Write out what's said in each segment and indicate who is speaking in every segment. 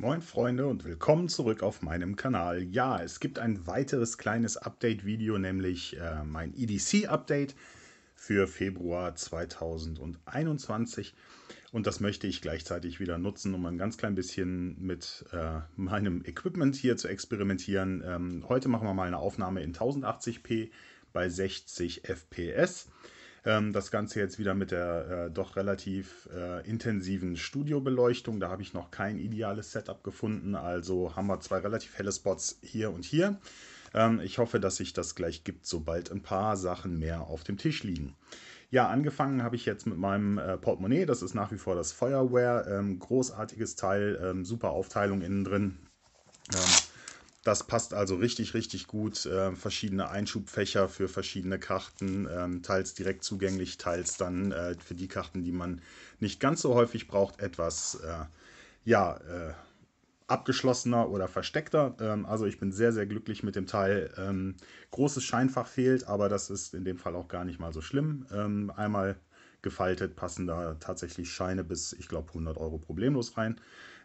Speaker 1: Moin Freunde und willkommen zurück auf meinem Kanal. Ja, es gibt ein weiteres kleines Update-Video, nämlich äh, mein EDC-Update für Februar 2021. Und das möchte ich gleichzeitig wieder nutzen, um ein ganz klein bisschen mit äh, meinem Equipment hier zu experimentieren. Ähm, heute machen wir mal eine Aufnahme in 1080p bei 60 FPS. Ähm, das Ganze jetzt wieder mit der äh, doch relativ äh, intensiven Studiobeleuchtung. Da habe ich noch kein ideales Setup gefunden, also haben wir zwei relativ helle Spots hier und hier. Ähm, ich hoffe, dass sich das gleich gibt, sobald ein paar Sachen mehr auf dem Tisch liegen. Ja, angefangen habe ich jetzt mit meinem äh, Portemonnaie. Das ist nach wie vor das Fireware. Ähm, großartiges Teil, ähm, super Aufteilung innen drin. Ähm, das passt also richtig, richtig gut. Äh, verschiedene Einschubfächer für verschiedene Karten, äh, teils direkt zugänglich, teils dann äh, für die Karten, die man nicht ganz so häufig braucht, etwas äh, ja, äh, abgeschlossener oder versteckter. Ähm, also ich bin sehr, sehr glücklich mit dem Teil. Ähm, großes Scheinfach fehlt, aber das ist in dem Fall auch gar nicht mal so schlimm. Ähm, einmal gefaltet passen da tatsächlich Scheine bis, ich glaube, 100 Euro problemlos rein.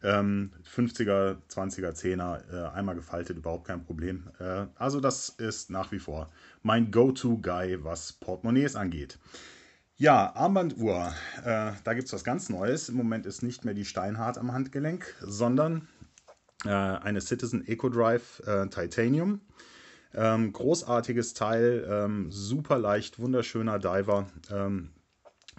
Speaker 1: 50er, 20er, 10er, äh, einmal gefaltet, überhaupt kein Problem. Äh, also das ist nach wie vor mein Go-To-Guy, was Portemonnaies angeht. Ja, Armbanduhr, äh, da gibt es was ganz Neues. Im Moment ist nicht mehr die Steinhardt am Handgelenk, sondern äh, eine Citizen Eco Drive äh, Titanium. Ähm, großartiges Teil, ähm, super leicht, wunderschöner Diver. Ähm,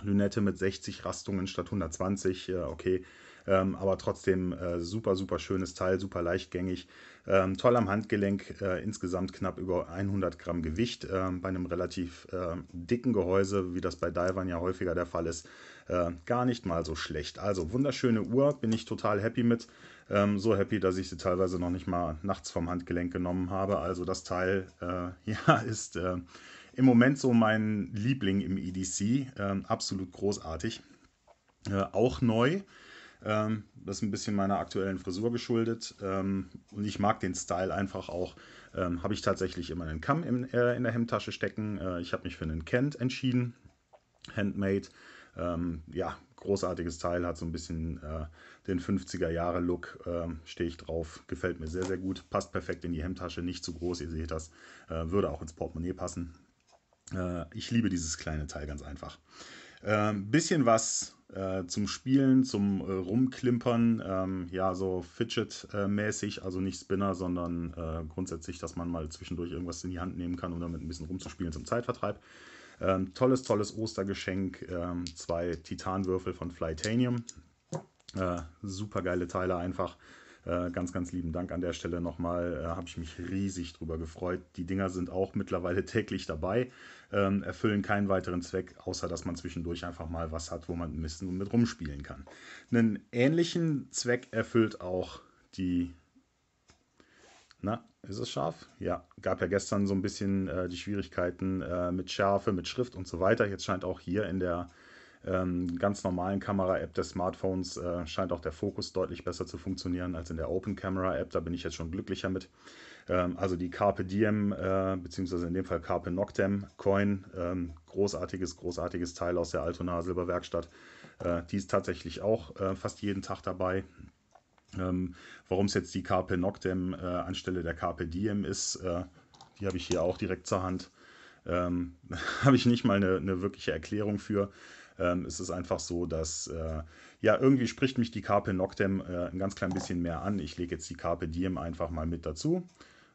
Speaker 1: Lünette mit 60 Rastungen statt 120, äh, okay, ähm, aber trotzdem äh, super, super schönes Teil, super leichtgängig. Ähm, toll am Handgelenk, äh, insgesamt knapp über 100 Gramm Gewicht äh, bei einem relativ ähm, dicken Gehäuse, wie das bei Divern ja häufiger der Fall ist. Äh, gar nicht mal so schlecht. Also wunderschöne Uhr, bin ich total happy mit. Ähm, so happy, dass ich sie teilweise noch nicht mal nachts vom Handgelenk genommen habe. Also das Teil, äh, ja, ist äh, im Moment so mein Liebling im EDC. Ähm, absolut großartig. Äh, auch neu. Ähm, das ist ein bisschen meiner aktuellen Frisur geschuldet. Ähm, und ich mag den Style einfach auch. Ähm, habe ich tatsächlich immer einen Kamm in, äh, in der Hemdtasche stecken. Äh, ich habe mich für einen Kent entschieden. Handmade. Ähm, ja, großartiges Teil, hat so ein bisschen äh, den 50er Jahre Look, äh, stehe ich drauf, gefällt mir sehr, sehr gut, passt perfekt in die Hemdtasche, nicht zu groß, ihr seht das, äh, würde auch ins Portemonnaie passen. Äh, ich liebe dieses kleine Teil ganz einfach. Äh, bisschen was äh, zum Spielen, zum äh, Rumklimpern, ähm, ja, so Fidget-mäßig, also nicht Spinner, sondern äh, grundsätzlich, dass man mal zwischendurch irgendwas in die Hand nehmen kann, um damit ein bisschen rumzuspielen zum Zeitvertreib. Ähm, tolles, tolles Ostergeschenk, ähm, zwei Titanwürfel von Flytanium. Äh, super geile Teile einfach. Äh, ganz, ganz lieben Dank an der Stelle nochmal. Äh, Habe ich mich riesig drüber gefreut. Die Dinger sind auch mittlerweile täglich dabei, ähm, erfüllen keinen weiteren Zweck, außer dass man zwischendurch einfach mal was hat, wo man ein bisschen mit rumspielen kann. Einen ähnlichen Zweck erfüllt auch die na, ist es scharf? Ja, gab ja gestern so ein bisschen äh, die Schwierigkeiten äh, mit Schärfe, mit Schrift und so weiter. Jetzt scheint auch hier in der ähm, ganz normalen Kamera-App des Smartphones äh, scheint auch der Fokus deutlich besser zu funktionieren als in der Open Camera-App. Da bin ich jetzt schon glücklicher mit. Ähm, also die Carpe Diem, äh, beziehungsweise in dem Fall Carpe Noctem Coin, ähm, großartiges, großartiges Teil aus der Altona Silberwerkstatt. Äh, die ist tatsächlich auch äh, fast jeden Tag dabei. Ähm, warum es jetzt die Carpe Noctem äh, anstelle der Carpe Diem ist, äh, die habe ich hier auch direkt zur Hand. Ähm, habe ich nicht mal eine, eine wirkliche Erklärung für ähm, ist es einfach so, dass äh, ja irgendwie spricht mich die Carpe Noctem äh, ein ganz klein bisschen mehr an. Ich lege jetzt die Carpe Diem einfach mal mit dazu.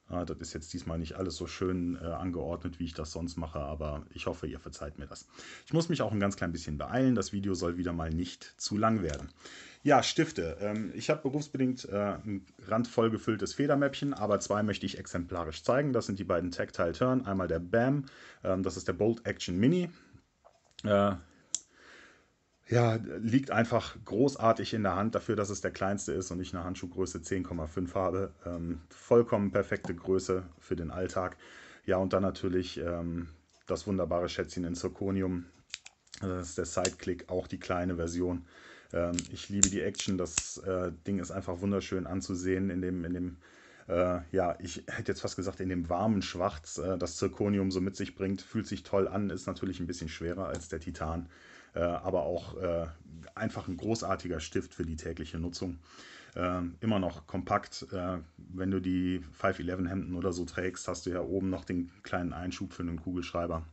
Speaker 1: Äh, das ist jetzt diesmal nicht alles so schön äh, angeordnet, wie ich das sonst mache, aber ich hoffe, ihr verzeiht mir das. Ich muss mich auch ein ganz klein bisschen beeilen. Das Video soll wieder mal nicht zu lang werden. Ja, Stifte. Ähm, ich habe berufsbedingt äh, ein randvoll gefülltes Federmäppchen, aber zwei möchte ich exemplarisch zeigen. Das sind die beiden Tactile Turn. Einmal der BAM, ähm, das ist der Bolt Action Mini. Äh, ja, liegt einfach großartig in der Hand dafür, dass es der kleinste ist und ich eine Handschuhgröße 10,5 habe. Ähm, vollkommen perfekte Größe für den Alltag. Ja, und dann natürlich ähm, das wunderbare Schätzchen in Zirconium. Äh, das ist der Sideclick, auch die kleine Version. Ähm, ich liebe die Action. Das äh, Ding ist einfach wunderschön anzusehen in dem, in dem äh, ja, ich hätte jetzt fast gesagt, in dem warmen Schwarz, äh, das Zirconium so mit sich bringt. Fühlt sich toll an, ist natürlich ein bisschen schwerer als der Titan. Äh, aber auch äh, einfach ein großartiger Stift für die tägliche Nutzung. Ähm, immer noch kompakt. Äh, wenn du die 511 Hemden oder so trägst, hast du ja oben noch den kleinen Einschub für einen Kugelschreiber.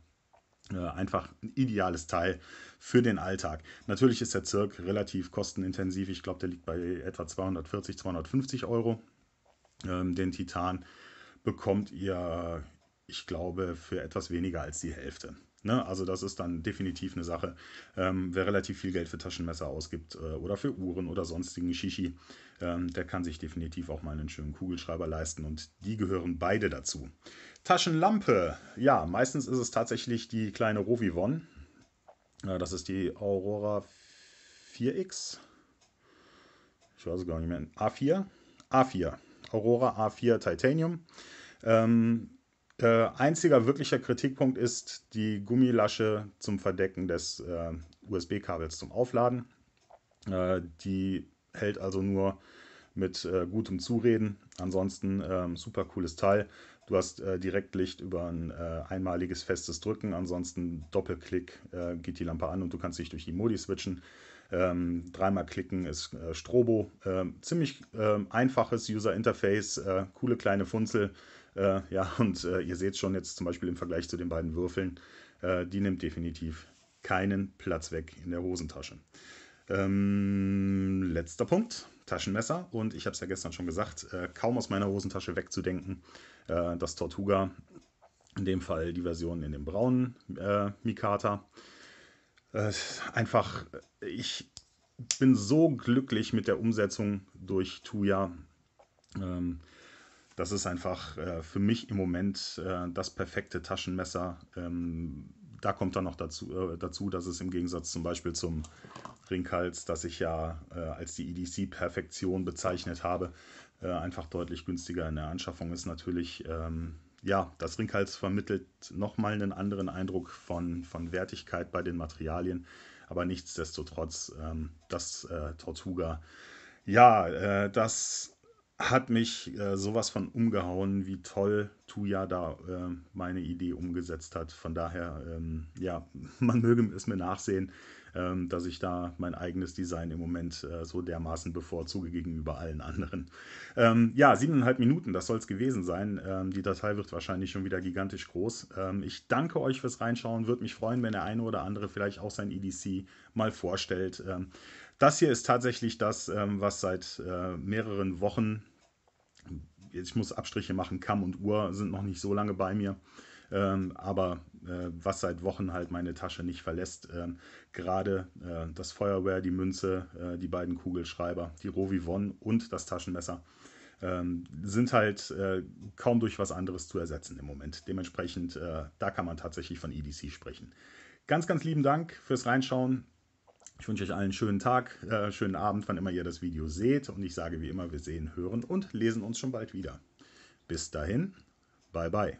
Speaker 1: Einfach ein ideales Teil für den Alltag. Natürlich ist der Zirk relativ kostenintensiv. Ich glaube, der liegt bei etwa 240, 250 Euro. Ähm, den Titan bekommt ihr, ich glaube, für etwas weniger als die Hälfte. Ne? Also das ist dann definitiv eine Sache. Ähm, wer relativ viel Geld für Taschenmesser ausgibt äh, oder für Uhren oder sonstigen Shishi, ähm, der kann sich definitiv auch mal einen schönen Kugelschreiber leisten und die gehören beide dazu. Taschenlampe, ja, meistens ist es tatsächlich die kleine Rovivon. Äh, das ist die Aurora 4X. Ich weiß es gar nicht mehr. A4? A4. Aurora A4 Titanium. Ähm, äh, einziger wirklicher Kritikpunkt ist die Gummilasche zum Verdecken des äh, USB-Kabels zum Aufladen. Äh, die hält also nur mit äh, gutem Zureden. Ansonsten ähm, super cooles Teil. Du hast äh, Direktlicht über ein äh, einmaliges festes Drücken. Ansonsten Doppelklick geht die Lampe an und du kannst dich durch die Modi switchen. Ähm, dreimal klicken ist äh, Strobo. Ähm, ziemlich ähm, einfaches User Interface, äh, coole kleine Funzel. Äh, ja, und äh, ihr seht schon jetzt zum Beispiel im Vergleich zu den beiden Würfeln, äh, die nimmt definitiv keinen Platz weg in der Hosentasche. Ähm, letzter Punkt, Taschenmesser. Und ich habe es ja gestern schon gesagt, äh, kaum aus meiner Hosentasche wegzudenken, äh, das Tortuga, in dem Fall die Version in dem braunen äh, Mikata. einfach, ich bin so glücklich mit der Umsetzung durch Tuya. Ähm, das ist einfach äh, für mich im Moment äh, das perfekte Taschenmesser. Ähm, da kommt dann noch dazu, äh, dazu, dass es im Gegensatz zum Beispiel zum Ringhals, das ich ja äh, als die EDC-Perfektion bezeichnet habe, äh, einfach deutlich günstiger in der Anschaffung ist. Natürlich, ähm, ja, das Ringhals vermittelt nochmal einen anderen Eindruck von, von Wertigkeit bei den Materialien. Aber nichtsdestotrotz, ähm, das äh, Tortuga, ja, das hat mich äh, sowas von umgehauen, wie toll Tuya da äh, meine Idee umgesetzt hat. Von daher, ähm, ja, man möge es mir nachsehen, ähm, dass ich da mein eigenes Design im Moment äh, so dermaßen bevorzuge gegenüber allen anderen. Ähm, ja, siebeneinhalb Minuten, das soll es gewesen sein. Ähm, die Datei wird wahrscheinlich schon wieder gigantisch groß. Ähm, ich danke euch fürs Reinschauen. Würde mich freuen, wenn der eine oder andere vielleicht auch sein EDC mal vorstellt. Ähm, das hier ist tatsächlich das, was seit äh, mehreren Wochen ich muss Abstriche machen, Kamm und Uhr sind noch nicht so lange bei mir. Ähm, aber äh, was seit Wochen halt meine Tasche nicht verlässt, äh, gerade äh, das Feuerwehr, die Münze, äh, die beiden Kugelschreiber, die Rovi Rovivon und das Taschenmesser ähm, sind halt äh, kaum durch was anderes zu ersetzen im Moment. Dementsprechend, äh, da kann man tatsächlich von EDC sprechen. Ganz, ganz lieben Dank fürs Reinschauen. Ich wünsche euch allen einen schönen Tag, äh, schönen Abend, wann immer ihr das Video seht. Und ich sage wie immer, wir sehen, hören und lesen uns schon bald wieder. Bis dahin, bye bye.